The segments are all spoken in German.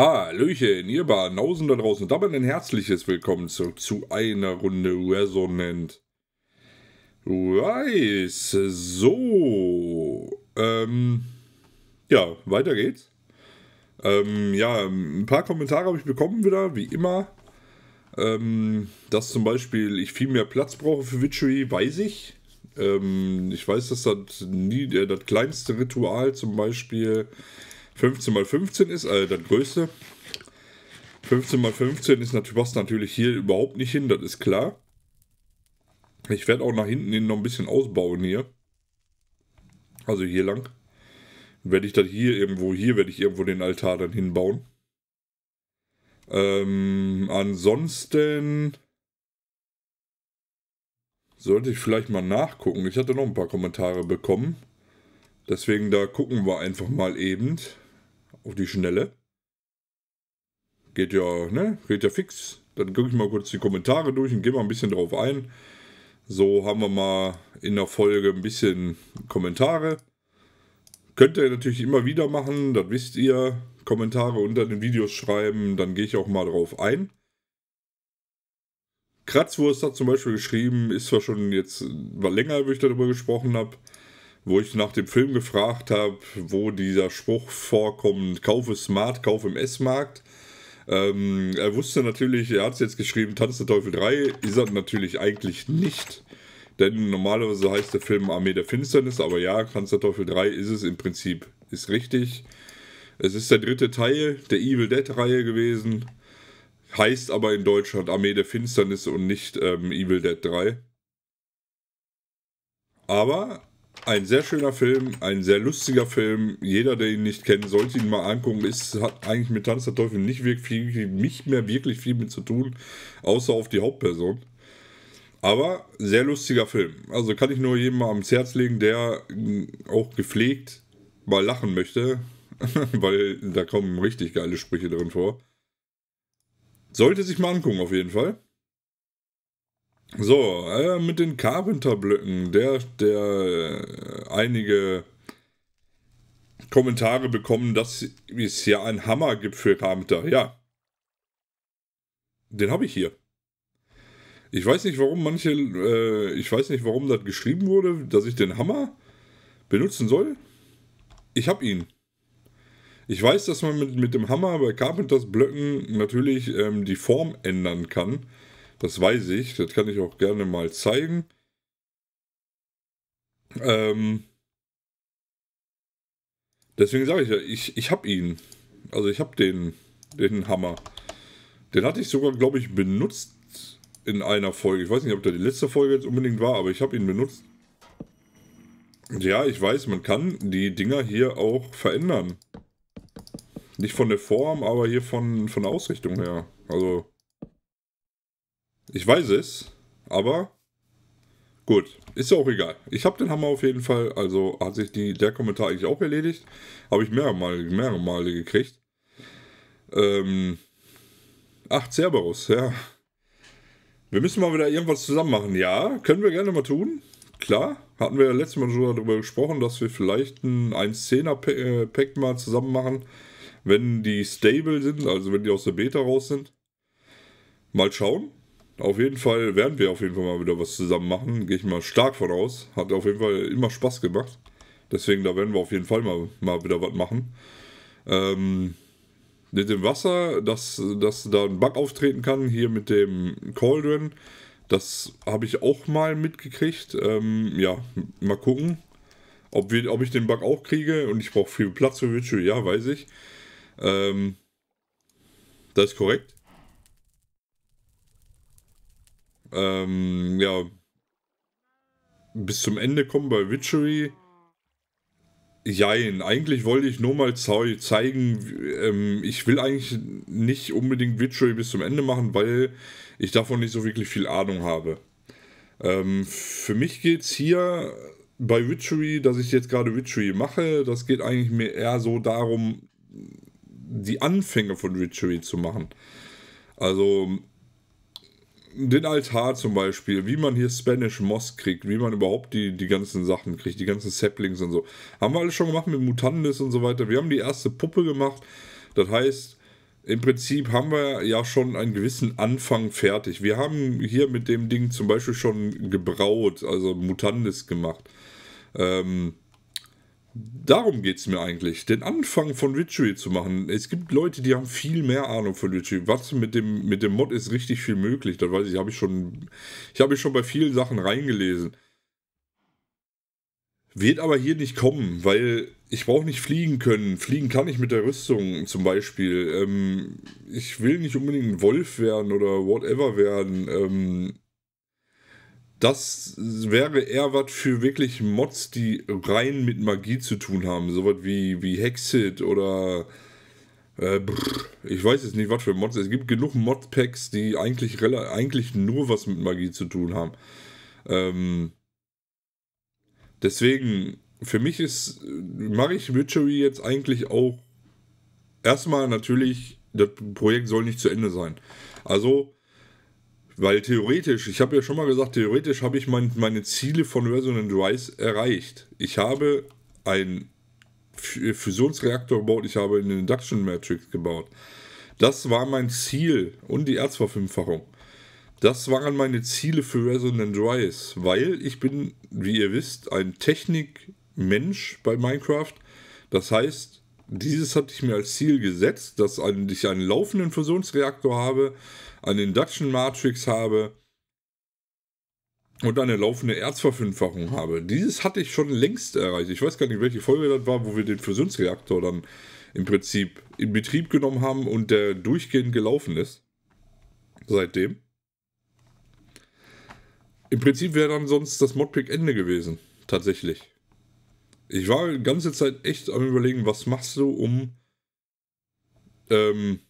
Hallöchen, ihr Banausen da draußen und damit ein herzliches Willkommen zurück zu einer Runde Resonant. Rice, so, ähm, ja, weiter geht's. Ähm, ja, ein paar Kommentare habe ich bekommen wieder, wie immer. Ähm, dass zum Beispiel ich viel mehr Platz brauche für Witchery, weiß ich. Ähm, ich weiß, dass das nie, äh, das kleinste Ritual zum Beispiel 15 mal 15 ist, also das größte. 15 mal 15 ist natürlich, passt natürlich hier überhaupt nicht hin, das ist klar. Ich werde auch nach hinten hin noch ein bisschen ausbauen hier. Also hier lang. Werde ich das hier irgendwo, hier werde ich irgendwo den Altar dann hinbauen. Ähm, ansonsten sollte ich vielleicht mal nachgucken. Ich hatte noch ein paar Kommentare bekommen. Deswegen da gucken wir einfach mal eben auf die Schnelle. Geht ja, ne? Geht ja fix. Dann gucke ich mal kurz die Kommentare durch und gehe mal ein bisschen drauf ein. So haben wir mal in der Folge ein bisschen Kommentare. Könnt ihr natürlich immer wieder machen, das wisst ihr. Kommentare unter den Videos schreiben, dann gehe ich auch mal drauf ein. Kratzwurst hat zum Beispiel geschrieben, ist zwar schon jetzt, war länger, wo ich darüber gesprochen habe, wo ich nach dem Film gefragt habe, wo dieser Spruch vorkommt, kaufe smart, kaufe im S-Markt. Ähm, er wusste natürlich, er hat es jetzt geschrieben, Tanz der Teufel 3 ist er natürlich eigentlich nicht. Denn normalerweise heißt der Film Armee der Finsternis, aber ja, Tanz der Teufel 3 ist es im Prinzip, ist richtig. Es ist der dritte Teil der Evil Dead-Reihe gewesen, heißt aber in Deutschland Armee der Finsternis und nicht ähm, Evil Dead 3. Aber ein sehr schöner Film, ein sehr lustiger Film. Jeder, der ihn nicht kennt, sollte ihn mal angucken. Es hat eigentlich mit Tanz der Teufel nicht wirklich nicht mehr wirklich viel mit zu tun, außer auf die Hauptperson. Aber sehr lustiger Film. Also kann ich nur jedem mal ans Herz legen, der mm, auch gepflegt mal lachen möchte, weil da kommen richtig geile Sprüche drin vor. Sollte sich mal angucken, auf jeden Fall. So, äh, mit den Carpenter-Blöcken, der, der äh, einige Kommentare bekommen, dass es ja einen Hammer gibt für Carpenter. Ja. Den habe ich hier. Ich weiß nicht, warum manche, äh, ich weiß nicht, warum das geschrieben wurde, dass ich den Hammer benutzen soll. Ich habe ihn. Ich weiß, dass man mit, mit dem Hammer bei Carpenters Blöcken natürlich ähm, die Form ändern kann das weiß ich, das kann ich auch gerne mal zeigen. Ähm Deswegen sage ich ja, ich, ich habe ihn. Also ich habe den, den Hammer. Den hatte ich sogar, glaube ich, benutzt in einer Folge. Ich weiß nicht, ob da die letzte Folge jetzt unbedingt war, aber ich habe ihn benutzt. Und Ja, ich weiß, man kann die Dinger hier auch verändern. Nicht von der Form, aber hier von, von der Ausrichtung her. Also ich weiß es, aber gut, ist ja auch egal. Ich habe den Hammer auf jeden Fall, also hat sich die, der Kommentar eigentlich auch erledigt. Habe ich mehrere Male, mehrere Male gekriegt. Ähm, ach, Cerberus, ja. Wir müssen mal wieder irgendwas zusammen machen. Ja, können wir gerne mal tun. Klar, hatten wir ja letztes Mal schon darüber gesprochen, dass wir vielleicht ein 1-10er-Pack äh, mal zusammen machen, wenn die stable sind, also wenn die aus der Beta raus sind. Mal schauen. Auf jeden Fall werden wir auf jeden Fall mal wieder was zusammen machen. Gehe ich mal stark voraus. Hat auf jeden Fall immer Spaß gemacht. Deswegen, da werden wir auf jeden Fall mal, mal wieder was machen. Ähm, mit dem Wasser, dass, dass da ein Bug auftreten kann, hier mit dem Cauldron, das habe ich auch mal mitgekriegt. Ähm, ja, mal gucken, ob, wir, ob ich den Bug auch kriege. Und ich brauche viel Platz für Virtual, ja, weiß ich. Ähm, das ist korrekt. ähm, ja, bis zum Ende kommen bei Witchery. Jein, eigentlich wollte ich nur mal zeigen, ähm, ich will eigentlich nicht unbedingt Witchery bis zum Ende machen, weil ich davon nicht so wirklich viel Ahnung habe. Ähm, für mich geht es hier bei Witchery, dass ich jetzt gerade Witchery mache, das geht eigentlich mir eher so darum, die Anfänge von Witchery zu machen. Also den Altar zum Beispiel, wie man hier Spanish Moss kriegt, wie man überhaupt die, die ganzen Sachen kriegt, die ganzen Saplings und so. Haben wir alles schon gemacht mit Mutandis und so weiter. Wir haben die erste Puppe gemacht. Das heißt, im Prinzip haben wir ja schon einen gewissen Anfang fertig. Wir haben hier mit dem Ding zum Beispiel schon gebraut, also Mutandis gemacht. Ähm, Darum geht es mir eigentlich, den Anfang von Witchery zu machen. Es gibt Leute, die haben viel mehr Ahnung von Witchery. Was mit dem, mit dem Mod ist richtig viel möglich. Das weiß ich, habe ich schon, ich habe schon bei vielen Sachen reingelesen. Wird aber hier nicht kommen, weil ich brauche nicht fliegen können. Fliegen kann ich mit der Rüstung zum Beispiel. Ähm, ich will nicht unbedingt ein Wolf werden oder whatever werden. Ähm, das wäre eher was für wirklich Mods, die rein mit Magie zu tun haben. Sowas wie, wie Hexit oder. Äh, ich weiß jetzt nicht, was für Mods. Es gibt genug Modpacks, die eigentlich, eigentlich nur was mit Magie zu tun haben. Ähm, deswegen, für mich ist. Mache ich Witchery jetzt eigentlich auch. Erstmal natürlich, das Projekt soll nicht zu Ende sein. Also weil theoretisch, ich habe ja schon mal gesagt, theoretisch habe ich mein, meine Ziele von Resonant Rise erreicht. Ich habe einen Fusionsreaktor gebaut, ich habe eine Induction Matrix gebaut. Das war mein Ziel und die Erzverfünffachung. Das waren meine Ziele für Resonant Rise, weil ich bin, wie ihr wisst, ein Technikmensch bei Minecraft. Das heißt, dieses hatte ich mir als Ziel gesetzt, dass ich einen laufenden Fusionsreaktor habe, eine Induction Matrix habe und eine laufende Erzverfünffachung mhm. habe. Dieses hatte ich schon längst erreicht. Ich weiß gar nicht, welche Folge das war, wo wir den Fusionsreaktor dann im Prinzip in Betrieb genommen haben und der durchgehend gelaufen ist. Seitdem. Im Prinzip wäre dann sonst das Modpack Ende gewesen. Tatsächlich. Ich war die ganze Zeit echt am überlegen, was machst du, um ähm,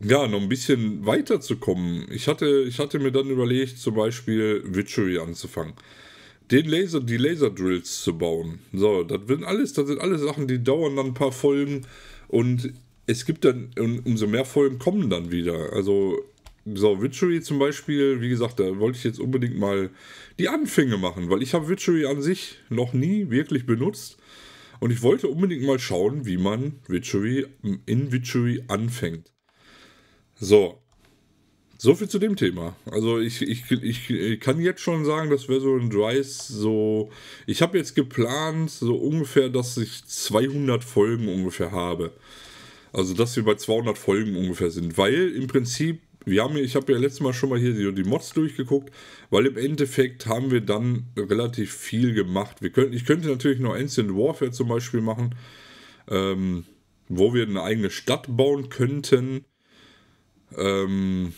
ja, noch ein bisschen weiterzukommen. Ich hatte, ich hatte mir dann überlegt, zum Beispiel Witchery anzufangen. Den Laser, die Laserdrills zu bauen. So, das sind alles, das sind alles Sachen, die dauern dann ein paar Folgen und es gibt dann, umso mehr Folgen kommen dann wieder. Also, so, Witchery zum Beispiel, wie gesagt, da wollte ich jetzt unbedingt mal die Anfänge machen, weil ich habe Witchery an sich noch nie wirklich benutzt. Und ich wollte unbedingt mal schauen, wie man Witchery in Witchery anfängt. So. So viel zu dem Thema. Also ich, ich, ich, ich kann jetzt schon sagen, das wäre so ein Drive so... Ich habe jetzt geplant, so ungefähr, dass ich 200 Folgen ungefähr habe. Also dass wir bei 200 Folgen ungefähr sind. Weil im Prinzip, wir haben, ich habe ja letztes Mal schon mal hier die, die, Mods durchgeguckt, weil im Endeffekt haben wir dann relativ viel gemacht. Wir können, ich könnte natürlich noch Ancient Warfare zum Beispiel machen, ähm, wo wir eine eigene Stadt bauen könnten ähm,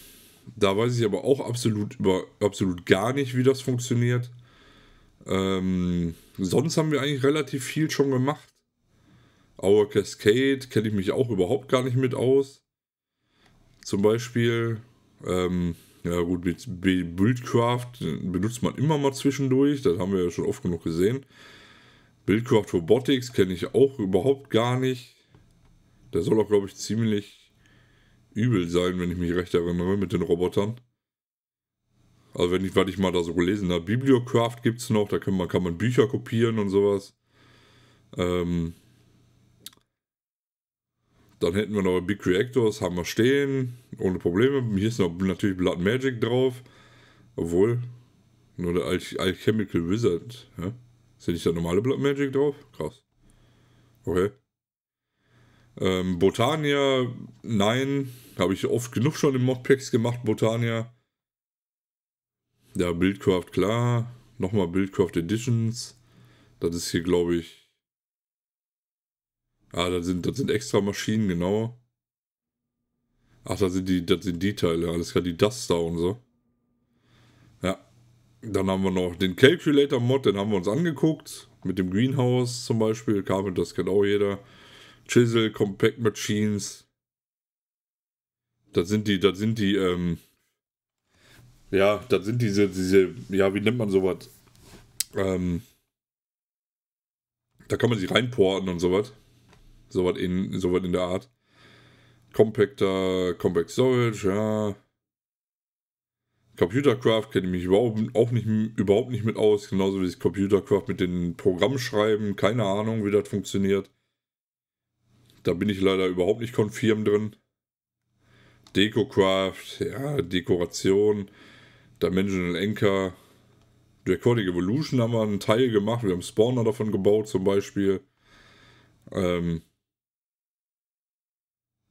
da weiß ich aber auch absolut, über, absolut gar nicht, wie das funktioniert. Ähm, sonst haben wir eigentlich relativ viel schon gemacht. Our Cascade kenne ich mich auch überhaupt gar nicht mit aus. Zum Beispiel, ähm, ja gut, Buildcraft benutzt man immer mal zwischendurch, das haben wir ja schon oft genug gesehen. Buildcraft Robotics kenne ich auch überhaupt gar nicht. Der soll auch, glaube ich, ziemlich übel sein, wenn ich mich recht erinnere, mit den Robotern. Also wenn ich, was ich mal da so gelesen habe, Bibliocraft gibt es noch, da kann man, kann man Bücher kopieren und sowas. Ähm, dann hätten wir noch Big Reactors, haben wir stehen, ohne Probleme. Hier ist noch natürlich Blood Magic drauf. Obwohl, nur der Al Alchemical Wizard. Ja? Ist ja nicht der normale Blood Magic drauf? Krass. Okay. Ähm, Botania, nein. Habe ich oft genug schon in Modpacks gemacht, Botania. Ja, Buildcraft, klar. Nochmal Buildcraft Editions. Das ist hier, glaube ich. Ah, das sind, das sind extra Maschinen, genau. Ach, das sind die, das sind die Teile, alles klar, die Duster und so. Ja. Dann haben wir noch den Calculator Mod, den haben wir uns angeguckt. Mit dem Greenhouse zum Beispiel. das kennt auch jeder. Chisel, Compact Machines. Das sind die, das sind die, ähm, ja, das sind diese, diese, ja, wie nennt man sowas? Ähm, da kann man sie reinporten und sowas. Sowas in, sowas in der Art. Compactor, Compact Storage, ja. Computercraft kenne ich mich überhaupt, auch nicht, überhaupt nicht mit aus, genauso wie das Computercraft mit den Programmschreiben, keine Ahnung, wie das funktioniert. Da bin ich leider überhaupt nicht konfirm drin. Decocraft, ja, Dekoration, Dimensional Anchor, Draconic Evolution haben wir einen Teil gemacht, wir haben Spawner davon gebaut zum Beispiel. Ähm,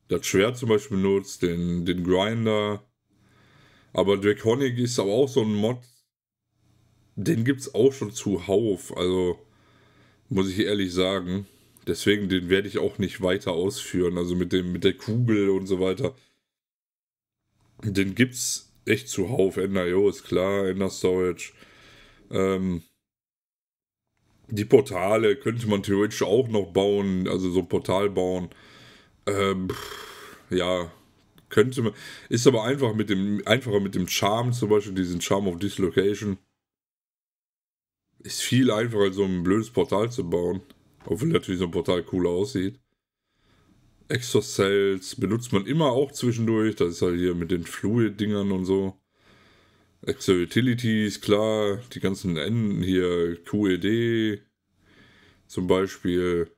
das Schwert zum Beispiel benutzt, den, den Grinder. Aber Draconic ist aber auch so ein Mod, den gibt es auch schon zuhauf, also muss ich ehrlich sagen. Deswegen, den werde ich auch nicht weiter ausführen. Also mit dem, mit der Kugel und so weiter den gibt's echt zuhauf. NIO ist klar, Ender Storage. Ähm, die Portale könnte man theoretisch auch noch bauen, also so ein Portal bauen. Ähm, ja, könnte man. Ist aber einfach mit dem, einfacher mit dem Charm, zum Beispiel diesen Charm of Dislocation. Ist viel einfacher, so ein blödes Portal zu bauen. Obwohl natürlich so ein Portal cool aussieht. Exocells benutzt man immer auch zwischendurch. Das ist halt hier mit den Fluid-Dingern und so. Exo-Utilities, klar. Die ganzen Enden hier, QED zum Beispiel.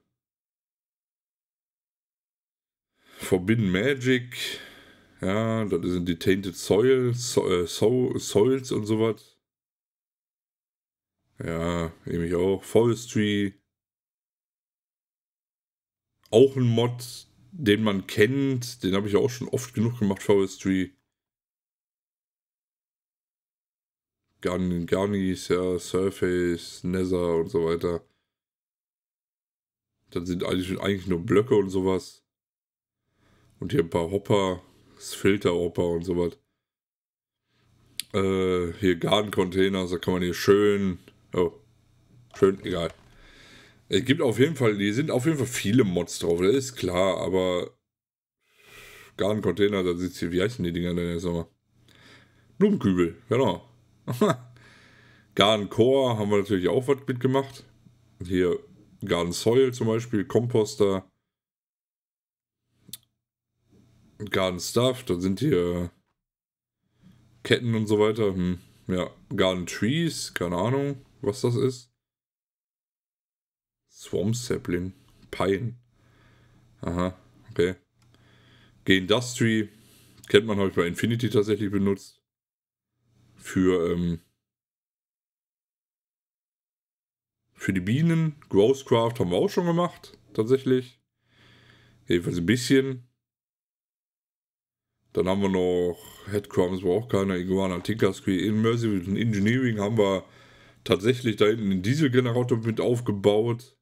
Forbidden Magic. Ja, das sind die Tainted Soils, so, äh, so, Soils und sowas. Ja, nämlich auch. Forestry. Auch ein Mod, den man kennt, den habe ich auch schon oft genug gemacht, Forestry. Garn Garnis, ja, Surface, Nether und so weiter. Dann sind eigentlich, eigentlich nur Blöcke und sowas. Und hier ein paar Hopper, das Filter Hopper und sowas. Äh, hier Garden-Containers, da kann man hier schön. Oh, schön, egal. Es gibt auf jeden Fall, die sind auf jeden Fall viele Mods drauf, das ist klar, aber Garten-Container, da sitzt hier, wie heißen die Dinger denn jetzt nochmal? Blumenkübel, genau. Garden Core haben wir natürlich auch was mitgemacht. Hier Garden Soil zum Beispiel, Komposter. Garden Stuff, da sind hier Ketten und so weiter. Hm, ja, Garden Trees, keine Ahnung, was das ist. Swamp Sapling. Pine. Aha, okay. G-Industry. Kennt man, habe ich bei Infinity tatsächlich benutzt. Für, ähm, für die Bienen. Grosscraft haben wir auch schon gemacht, tatsächlich. Jedenfalls ein bisschen. Dann haben wir noch Headcrumbs, war auch keiner. Iguana, Tinkerscreen, Immersive Engineering haben wir tatsächlich da hinten einen Dieselgenerator mit aufgebaut.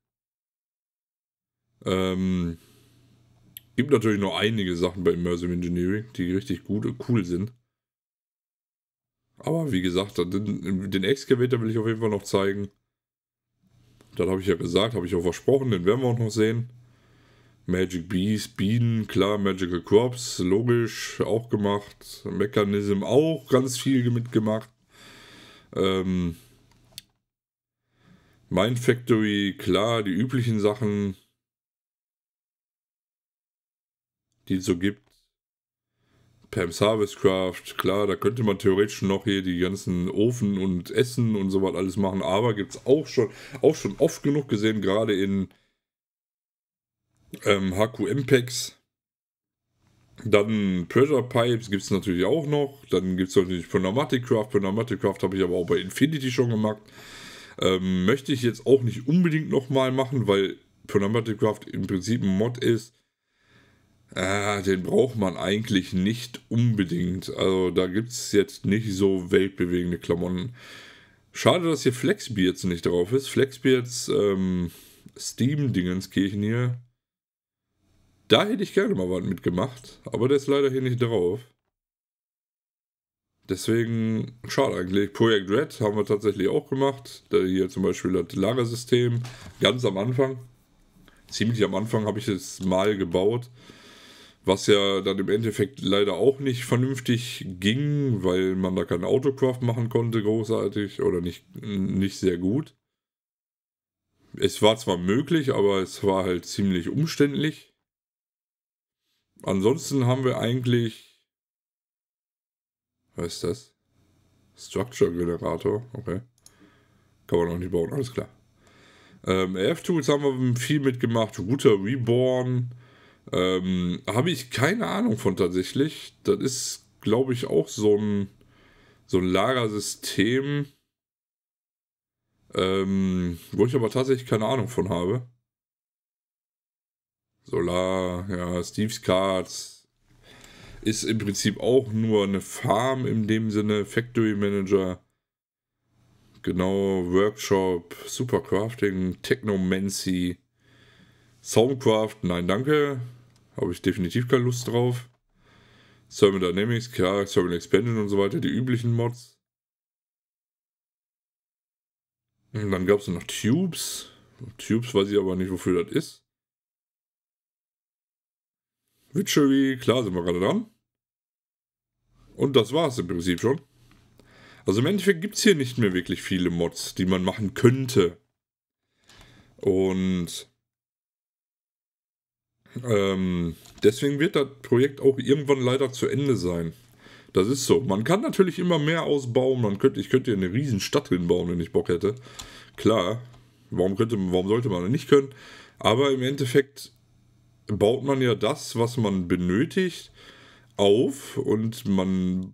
Ähm, gibt natürlich noch einige Sachen bei Immersive Engineering, die richtig gut und cool sind. Aber wie gesagt, den, den Excavator will ich auf jeden Fall noch zeigen. Das habe ich ja gesagt, habe ich auch versprochen, den werden wir auch noch sehen. Magic Bees, Bienen, klar, Magical Crops, logisch, auch gemacht. Mechanism auch ganz viel mitgemacht. Ähm, Mind Factory, klar, die üblichen Sachen. die es so gibt. Pam's Harvestcraft, klar, da könnte man theoretisch noch hier die ganzen Ofen und Essen und so was alles machen, aber gibt es auch schon, auch schon oft genug gesehen, gerade in ähm, HQM-Packs. Dann Pressure Pipes gibt es natürlich auch noch. Dann gibt es natürlich Pneumatic Craft. Pneumatic Craft habe ich aber auch bei Infinity schon gemacht. Ähm, möchte ich jetzt auch nicht unbedingt nochmal machen, weil Pneumatic Craft im Prinzip ein Mod ist, äh, den braucht man eigentlich nicht unbedingt. Also da gibt es jetzt nicht so weltbewegende Klamotten. Schade, dass hier Flexbeards nicht drauf ist. Flexbeards ähm, Steam-Dingenskirchen hier. Da hätte ich gerne mal was mitgemacht, aber der ist leider hier nicht drauf. Deswegen, schade eigentlich. Project Red haben wir tatsächlich auch gemacht. Da hier zum Beispiel das Lagersystem. Ganz am Anfang. Ziemlich am Anfang habe ich es mal gebaut. Was ja dann im Endeffekt leider auch nicht vernünftig ging, weil man da kein Autocraft machen konnte, großartig oder nicht, nicht sehr gut. Es war zwar möglich, aber es war halt ziemlich umständlich. Ansonsten haben wir eigentlich. Was ist das? Structure Generator, okay. Kann man auch nicht bauen, alles klar. Ähm, F-Tools haben wir viel mitgemacht, Router Reborn. Ähm, Habe ich keine Ahnung von tatsächlich. Das ist, glaube ich, auch so ein, so ein Lagersystem, ähm, wo ich aber tatsächlich keine Ahnung von habe. Solar, ja, Steve's Cards ist im Prinzip auch nur eine Farm in dem Sinne, Factory Manager, genau, Workshop, Supercrafting, Technomancy, Soundcraft, nein, danke. Habe ich definitiv keine Lust drauf. Server Dynamics, klar, Server Expansion und so weiter, die üblichen Mods. Und dann gab es noch Tubes. Tubes weiß ich aber nicht, wofür das ist. Witchery, klar sind wir gerade dran. Und das war es im Prinzip schon. Also im Endeffekt gibt es hier nicht mehr wirklich viele Mods, die man machen könnte. Und ähm, deswegen wird das Projekt auch irgendwann leider zu Ende sein. Das ist so. Man kann natürlich immer mehr ausbauen. Man könnte, ich könnte eine riesen Stadt hinbauen, wenn ich Bock hätte. Klar, warum, könnte, warum sollte man nicht können? Aber im Endeffekt baut man ja das, was man benötigt, auf und man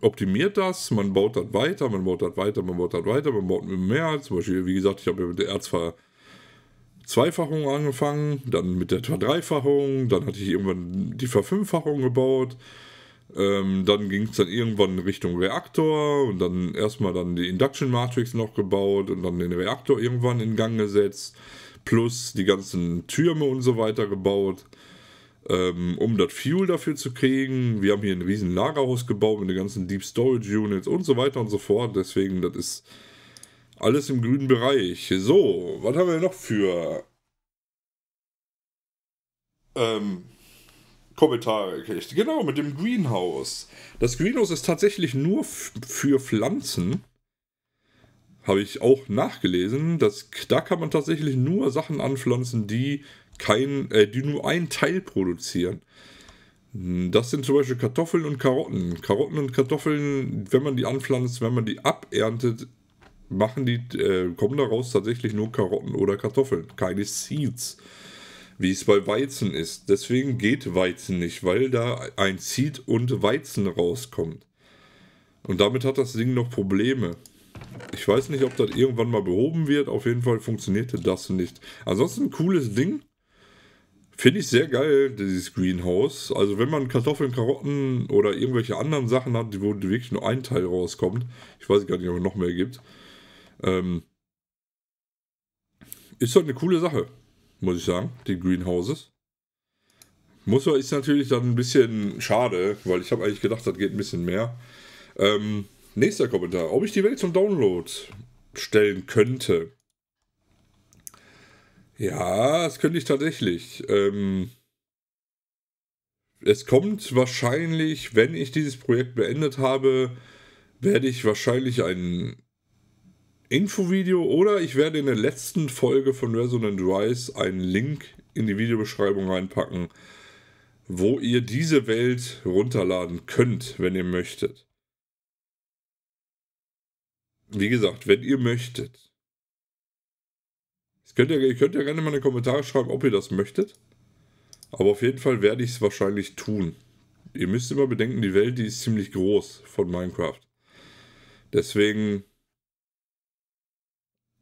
optimiert das, man baut das weiter, man baut das weiter, man baut das weiter, man baut mehr. Zum Beispiel, wie gesagt, ich habe ja mit der Erzver Zweifachung angefangen, dann mit der Verdreifachung, dann hatte ich irgendwann die Verfünffachung gebaut. Ähm, dann ging es dann irgendwann Richtung Reaktor und dann erstmal dann die Induction Matrix noch gebaut und dann den Reaktor irgendwann in Gang gesetzt, plus die ganzen Türme und so weiter gebaut, ähm, um das Fuel dafür zu kriegen. Wir haben hier ein riesen Lagerhaus gebaut mit den ganzen Deep Storage Units und so weiter und so fort. Deswegen, das ist alles im grünen Bereich. So, was haben wir noch für ähm, Kommentare gekriegt? Genau, mit dem Greenhouse. Das Greenhouse ist tatsächlich nur für Pflanzen. Habe ich auch nachgelesen. Das, da kann man tatsächlich nur Sachen anpflanzen, die, kein, äh, die nur einen Teil produzieren. Das sind zum Beispiel Kartoffeln und Karotten. Karotten und Kartoffeln, wenn man die anpflanzt, wenn man die aberntet, machen die, äh, kommen daraus tatsächlich nur Karotten oder Kartoffeln, keine Seeds, wie es bei Weizen ist. Deswegen geht Weizen nicht, weil da ein Seed und Weizen rauskommt. Und damit hat das Ding noch Probleme. Ich weiß nicht, ob das irgendwann mal behoben wird. Auf jeden Fall funktionierte das nicht. Ansonsten cooles Ding. Finde ich sehr geil, dieses Greenhouse. Also wenn man Kartoffeln, Karotten oder irgendwelche anderen Sachen hat, wo wirklich nur ein Teil rauskommt. Ich weiß gar nicht, ob es noch mehr gibt ähm, ist doch halt eine coole Sache, muss ich sagen, die Greenhouses. Muss aber ist natürlich dann ein bisschen schade, weil ich habe eigentlich gedacht, das geht ein bisschen mehr. Ähm, nächster Kommentar. Ob ich die Welt zum Download stellen könnte? Ja, das könnte ich tatsächlich. Ähm, es kommt wahrscheinlich, wenn ich dieses Projekt beendet habe, werde ich wahrscheinlich einen Infovideo oder ich werde in der letzten Folge von Resonant Rise einen Link in die Videobeschreibung reinpacken, wo ihr diese Welt runterladen könnt, wenn ihr möchtet. Wie gesagt, wenn ihr möchtet. Könnt ihr, ihr könnt ja gerne mal in die Kommentare schreiben, ob ihr das möchtet. Aber auf jeden Fall werde ich es wahrscheinlich tun. Ihr müsst immer bedenken, die Welt, die ist ziemlich groß von Minecraft. Deswegen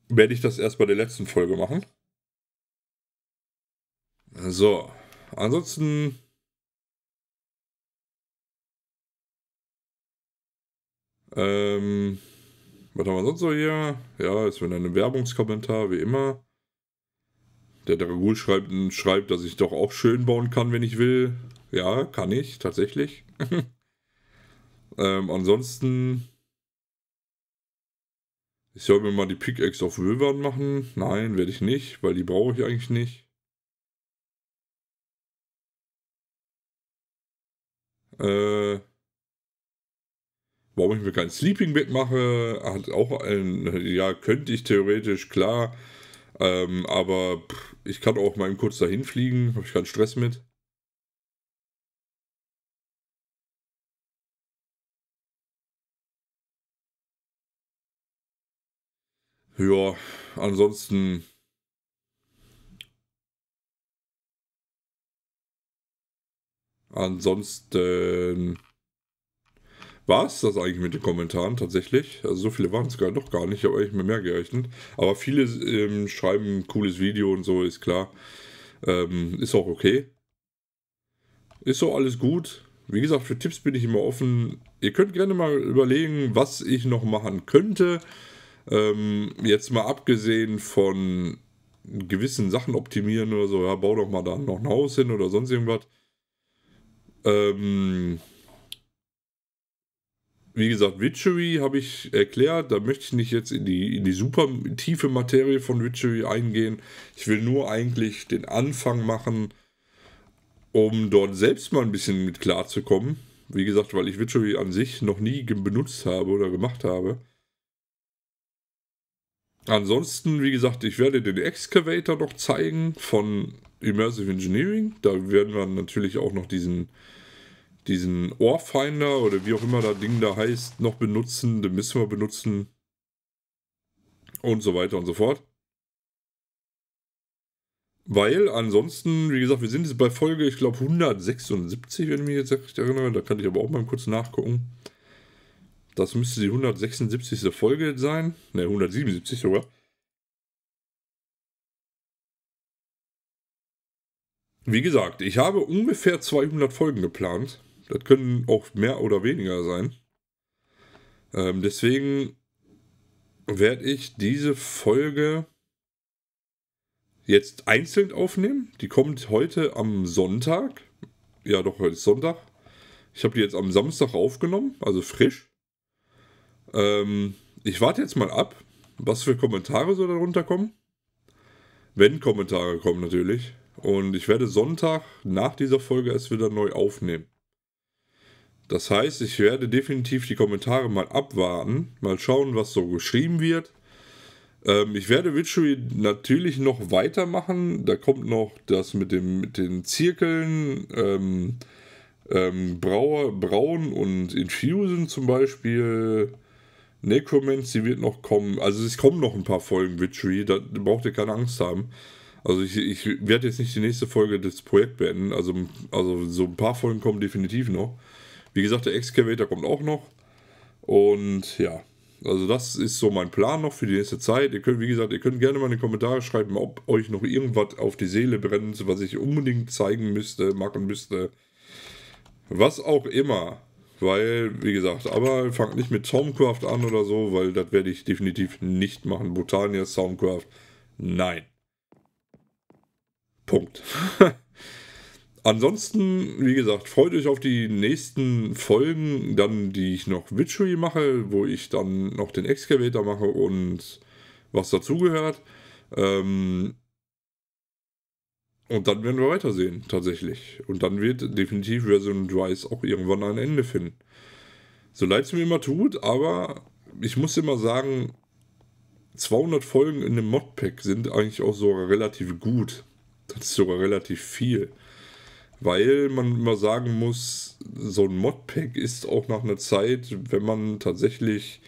werde ich das erst bei der letzten Folge machen. So, ansonsten. Ähm, was haben wir sonst so hier? Ja, ist wieder ein Werbungskommentar, wie immer. Der Dragul schreibt, schreibt, dass ich doch auch schön bauen kann, wenn ich will. Ja, kann ich, tatsächlich. ähm, ansonsten ich soll mir mal die Pickaxe auf Wilbern machen. Nein, werde ich nicht, weil die brauche ich eigentlich nicht. Äh, warum ich mir kein Sleeping Bag mache, hat auch ein, ja, könnte ich theoretisch, klar. Ähm, aber pff, ich kann auch mal kurz dahin fliegen, habe ich keinen Stress mit. Ja, ansonsten. Ansonsten war es das eigentlich mit den Kommentaren tatsächlich. Also so viele waren es gar noch gar nicht, ich habe eigentlich mit mehr gerechnet. Aber viele ähm, schreiben cooles Video und so, ist klar. Ähm, ist auch okay. Ist so alles gut. Wie gesagt, für Tipps bin ich immer offen. Ihr könnt gerne mal überlegen, was ich noch machen könnte. Ähm, jetzt mal abgesehen von gewissen Sachen optimieren oder so, ja, bau doch mal da noch ein Haus hin oder sonst irgendwas. Ähm, wie gesagt, Witchery habe ich erklärt, da möchte ich nicht jetzt in die, in die super tiefe Materie von Witchery eingehen. Ich will nur eigentlich den Anfang machen, um dort selbst mal ein bisschen mit klarzukommen. Wie gesagt, weil ich Witchery an sich noch nie benutzt habe oder gemacht habe. Ansonsten, wie gesagt, ich werde den Excavator noch zeigen von Immersive Engineering. Da werden wir natürlich auch noch diesen, diesen Ohrfinder oder wie auch immer das Ding da heißt, noch benutzen. Den müssen wir benutzen. Und so weiter und so fort. Weil ansonsten, wie gesagt, wir sind jetzt bei Folge, ich glaube, 176, wenn ich mich jetzt erinnere. Da kann ich aber auch mal kurz nachgucken. Das müsste die 176. Folge sein. Ne, 177 sogar. Wie gesagt, ich habe ungefähr 200 Folgen geplant. Das können auch mehr oder weniger sein. Ähm, deswegen werde ich diese Folge jetzt einzeln aufnehmen. Die kommt heute am Sonntag. Ja, doch, heute ist Sonntag. Ich habe die jetzt am Samstag aufgenommen, also frisch. Ähm, ich warte jetzt mal ab, was für Kommentare so darunter kommen. Wenn Kommentare kommen natürlich. Und ich werde Sonntag nach dieser Folge es wieder neu aufnehmen. Das heißt, ich werde definitiv die Kommentare mal abwarten, mal schauen, was so geschrieben wird. Ähm, ich werde Witchery natürlich noch weitermachen. Da kommt noch das mit, dem, mit den Zirkeln, ähm, ähm, Brauer, Braun und Infusion zum Beispiel. Necromancy wird noch kommen. Also es kommen noch ein paar Folgen Witchery, da braucht ihr keine Angst haben. Also ich, ich werde jetzt nicht die nächste Folge des Projekts beenden. Also, also so ein paar Folgen kommen definitiv noch. Wie gesagt, der Excavator kommt auch noch. Und ja, also das ist so mein Plan noch für die nächste Zeit. Ihr könnt, wie gesagt, ihr könnt gerne mal in die Kommentare schreiben, ob euch noch irgendwas auf die Seele brennt, was ich unbedingt zeigen müsste, machen müsste. Was auch immer. Weil, wie gesagt, aber fangt nicht mit Zaumcraft an oder so, weil das werde ich definitiv nicht machen. Botania, Zaumcraft, nein. Punkt. Ansonsten, wie gesagt, freut euch auf die nächsten Folgen, dann die ich noch Witchery mache, wo ich dann noch den Excavator mache und was dazugehört. Ähm, und dann werden wir weitersehen, tatsächlich. Und dann wird definitiv Version Rise auch irgendwann ein Ende finden. So leid es mir immer tut, aber ich muss immer sagen, 200 Folgen in einem Modpack sind eigentlich auch sogar relativ gut. Das ist sogar relativ viel. Weil man immer sagen muss, so ein Modpack ist auch nach einer Zeit, wenn man tatsächlich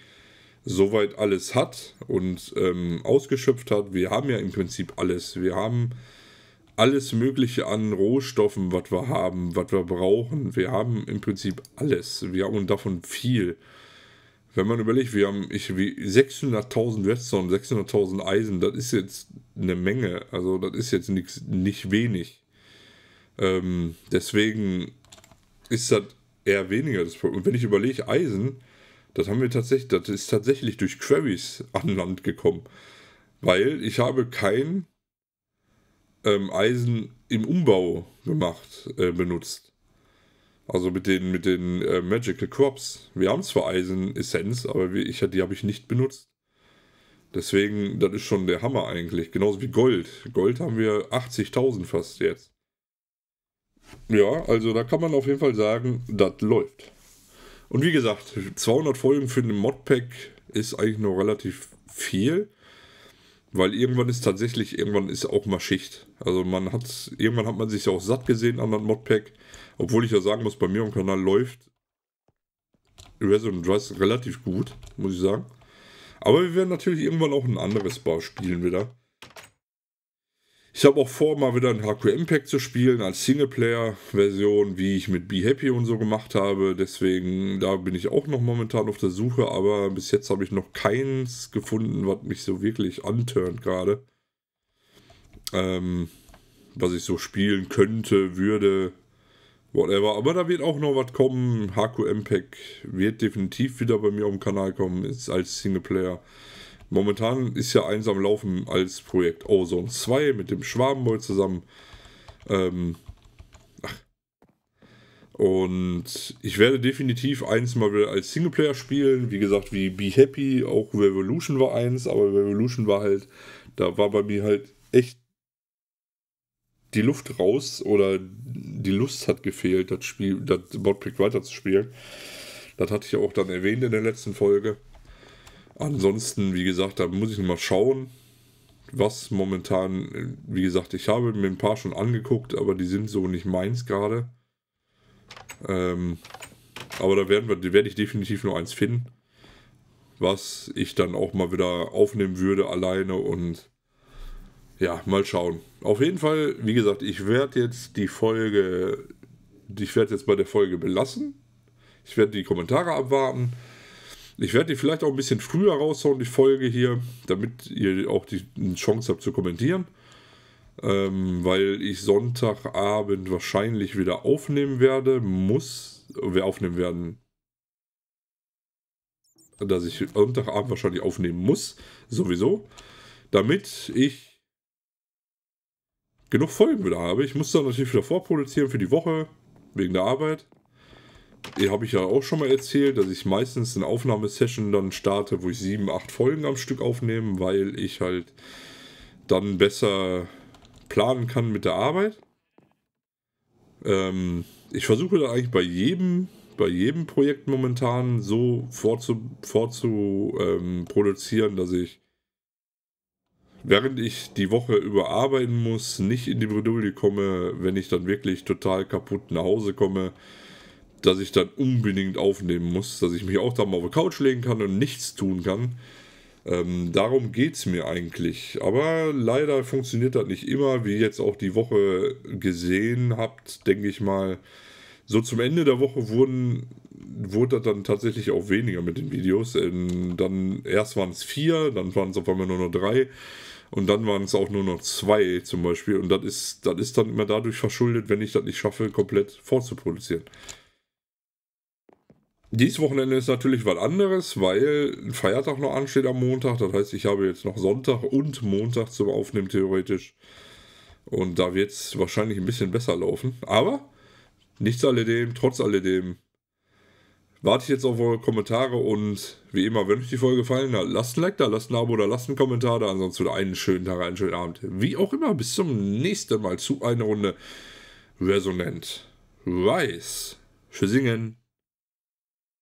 soweit alles hat und ähm, ausgeschöpft hat. Wir haben ja im Prinzip alles. Wir haben alles Mögliche an Rohstoffen, was wir haben, was wir brauchen. Wir haben im Prinzip alles. Wir haben davon viel. Wenn man überlegt, wir haben 600.000 Redstone, 600.000 Eisen, das ist jetzt eine Menge. Also das ist jetzt nix, nicht wenig. Ähm, deswegen ist das eher weniger das Problem. Und wenn ich überlege, Eisen, das haben wir tatsächlich, das ist tatsächlich durch Queries an Land gekommen. Weil ich habe kein ähm, Eisen im Umbau gemacht, äh, benutzt. Also mit den, mit den äh, Magical Crops. Wir haben zwar Eisen-Essenz, aber wir, ich, die habe ich nicht benutzt. Deswegen, das ist schon der Hammer eigentlich. Genauso wie Gold. Gold haben wir 80.000 fast jetzt. Ja, also da kann man auf jeden Fall sagen, das läuft. Und wie gesagt, 200 Folgen für ein Modpack ist eigentlich noch relativ viel. Weil irgendwann ist tatsächlich, irgendwann ist auch mal Schicht. Also man hat irgendwann hat man sich auch satt gesehen an das Modpack. Obwohl ich ja sagen muss, bei mir im Kanal läuft Resident Evil relativ gut, muss ich sagen. Aber wir werden natürlich irgendwann auch ein anderes Bar spielen wieder. Ich habe auch vor, mal wieder ein HQM-Pack zu spielen als Singleplayer-Version, wie ich mit Be Happy und so gemacht habe. Deswegen, da bin ich auch noch momentan auf der Suche, aber bis jetzt habe ich noch keins gefunden, was mich so wirklich anturnt gerade. Ähm, was ich so spielen könnte, würde, whatever. Aber da wird auch noch was kommen. HQM-Pack wird definitiv wieder bei mir auf dem Kanal kommen, ist als Singleplayer. Momentan ist ja eins am Laufen als Projekt Ozone 2 mit dem Schwabenmoll zusammen. Ähm, und ich werde definitiv eins mal wieder als Singleplayer spielen. Wie gesagt, wie Be Happy, auch Revolution war eins, aber Revolution war halt, da war bei mir halt echt die Luft raus oder die Lust hat gefehlt, das Spiel, das Modpack weiterzuspielen. Das hatte ich ja auch dann erwähnt in der letzten Folge. Ansonsten, wie gesagt, da muss ich mal schauen, was momentan, wie gesagt, ich habe mir ein paar schon angeguckt, aber die sind so nicht meins gerade. Ähm, aber da werden wir, werde ich definitiv nur eins finden, was ich dann auch mal wieder aufnehmen würde alleine und ja, mal schauen. Auf jeden Fall, wie gesagt, ich werde jetzt die Folge, ich werde jetzt bei der Folge belassen. Ich werde die Kommentare abwarten. Ich werde die vielleicht auch ein bisschen früher raushauen, die Folge hier, damit ihr auch die Chance habt zu kommentieren. Ähm, weil ich Sonntagabend wahrscheinlich wieder aufnehmen werde, muss, wir aufnehmen werden, dass ich Sonntagabend wahrscheinlich aufnehmen muss, sowieso, damit ich genug Folgen wieder habe. Ich muss dann natürlich wieder vorproduzieren für die Woche, wegen der Arbeit habe ich ja auch schon mal erzählt, dass ich meistens eine Aufnahmesession dann starte, wo ich sieben, acht Folgen am Stück aufnehme, weil ich halt dann besser planen kann mit der Arbeit. Ähm, ich versuche da eigentlich bei jedem, bei jedem Projekt momentan so vorzuproduzieren, vorzu ähm, dass ich während ich die Woche überarbeiten muss, nicht in die Bredouille komme, wenn ich dann wirklich total kaputt nach Hause komme, dass ich dann unbedingt aufnehmen muss, dass ich mich auch da mal auf die Couch legen kann und nichts tun kann. Ähm, darum geht es mir eigentlich. Aber leider funktioniert das nicht immer, wie ihr jetzt auch die Woche gesehen habt, denke ich mal. So zum Ende der Woche wurden, wurde das dann tatsächlich auch weniger mit den Videos. Ähm, dann erst waren es vier, dann waren es auf einmal nur noch drei und dann waren es auch nur noch zwei zum Beispiel. Und das ist, das ist dann immer dadurch verschuldet, wenn ich das nicht schaffe, komplett vorzuproduzieren. Dieses Wochenende ist natürlich was anderes, weil ein Feiertag noch ansteht am Montag. Das heißt, ich habe jetzt noch Sonntag und Montag zum Aufnehmen theoretisch. Und da wird es wahrscheinlich ein bisschen besser laufen. Aber nichts alledem, trotz alledem, warte ich jetzt auf eure Kommentare und wie immer, wenn euch die Folge gefallen hat, lasst ein Like da, lasst ein Abo da, lasst einen Kommentar da. Ansonsten einen schönen Tag, einen schönen Abend. Wie auch immer, bis zum nächsten Mal zu einer Runde Resonant Weiß. Für Singen.